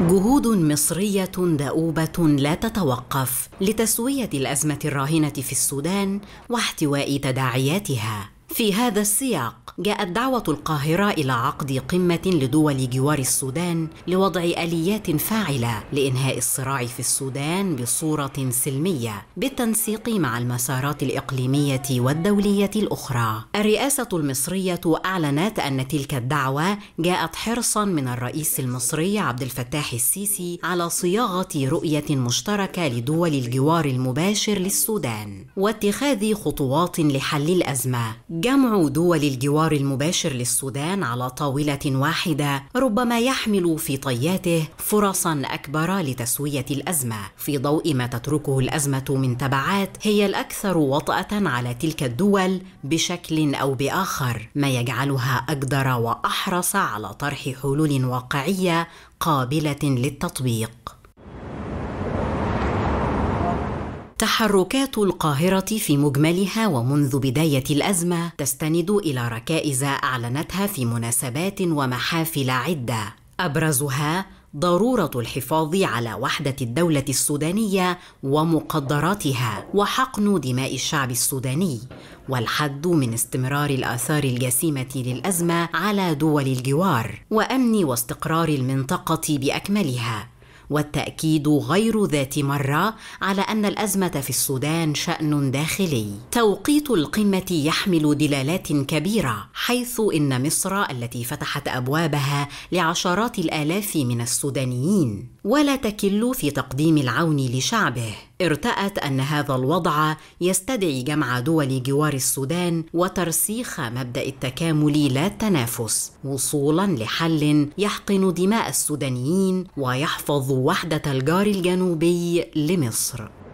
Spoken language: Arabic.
جهود مصريه دؤوبه لا تتوقف لتسويه الازمه الراهنه في السودان واحتواء تداعياتها في هذا السياق جاءت دعوة القاهرة إلى عقد قمة لدول جوار السودان لوضع آليات فاعلة لإنهاء الصراع في السودان بصورة سلمية بالتنسيق مع المسارات الإقليمية والدولية الأخرى. الرئاسة المصرية أعلنت أن تلك الدعوة جاءت حرصا من الرئيس المصري عبد الفتاح السيسي على صياغة رؤية مشتركة لدول الجوار المباشر للسودان واتخاذ خطوات لحل الأزمة جمع دول الجوار المباشر للسودان على طاوله واحده ربما يحمل في طياته فرصا اكبر لتسويه الازمه في ضوء ما تتركه الازمه من تبعات هي الاكثر وطاه على تلك الدول بشكل او باخر ما يجعلها اجدر واحرص على طرح حلول واقعيه قابله للتطبيق تحركات القاهرة في مجملها ومنذ بداية الأزمة تستند إلى ركائز أعلنتها في مناسبات ومحافل عدة أبرزها ضرورة الحفاظ على وحدة الدولة السودانية ومقدراتها وحقن دماء الشعب السوداني والحد من استمرار الآثار الجسيمة للأزمة على دول الجوار وأمن واستقرار المنطقة بأكملها والتاكيد غير ذات مره على ان الازمه في السودان شان داخلي توقيت القمه يحمل دلالات كبيره حيث ان مصر التي فتحت ابوابها لعشرات الالاف من السودانيين ولا تكل في تقديم العون لشعبه ارتأت أن هذا الوضع يستدعي جمع دول جوار السودان وترسيخ مبدأ التكامل لا التنافس وصولا لحل يحقن دماء السودانيين ويحفظ وحدة الجار الجنوبي لمصر